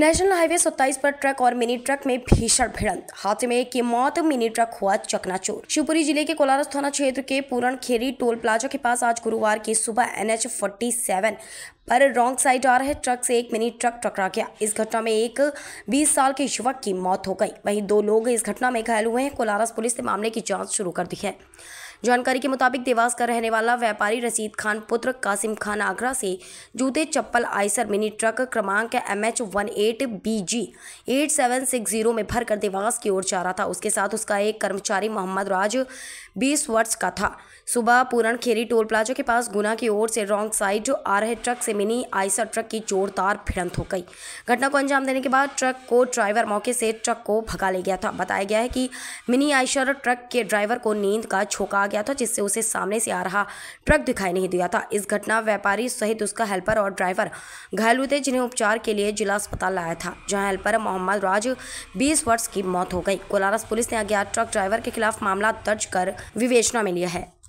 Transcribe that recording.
national highway 27 पर truck और mini truck में भीषण भिड़ंत हादसे में एक की मौत मिनी ट्रक हुआ चकनाचूर शिवपुरी जिले के कोलारस थाना क्षेत्र के पूरण खेरी टोल प्लाजा के पास आज गुरुवार की सुबह एनएच सेवन पर रॉन्ग साइड आ रहे ट्रक से एक मिनी ट्रक टकरा गया इस घटना में एक 20 साल के युवक की मौत हो गई वहीं दो लोग इस घटना में घायल हुए हैं कोलारस पुलिस ने मामले की जांच शुरू कर दी है जानकारी के मुताबिक देवास का रहने वाला व्यापारी रसीद खान पुत्र कासिम खान आगरा से जूते चप्पल आइसर मिनी ट्रक क्रमांक M H one eight B G eight seven six zero में भरकर देवास की ओर जा रहा था उसके साथ उसका एक कर्मचारी मोहम्मद राज बीस वर्ष का था सुबह पूरण खेरी टोल प्लाजा के पास गुना की ओर से रॉन्ग साइड आ रहे ट्रक से से मिनी आइसर ट्रक की जोरदार भिड़ंत हो गई घटना को अंजाम देने के बाद ट्रक को ड्राइवर मौके से ट्रक को भगा ले गया था बताया गया है कि मिनी आइसर ट्रक के ड्राइवर को नींद का छोका आ गया था जिससे उसे सामने से आ रहा ट्रक दिखाई नहीं दिया था इस घटना व्यापारी सहित उसका हेल्पर और ड्राइवर घायल हुए थे जिन्हें उपचार के लिए जिला अस्पताल लाया था जहाँ हेल्पर मोहम्मद राज बीस वर्ष की मौत हो गई कोलारस पुलिस ने अज्ञात ट्रक ड्राइवर के खिलाफ मामला दर्ज कर विवेचना में लिया है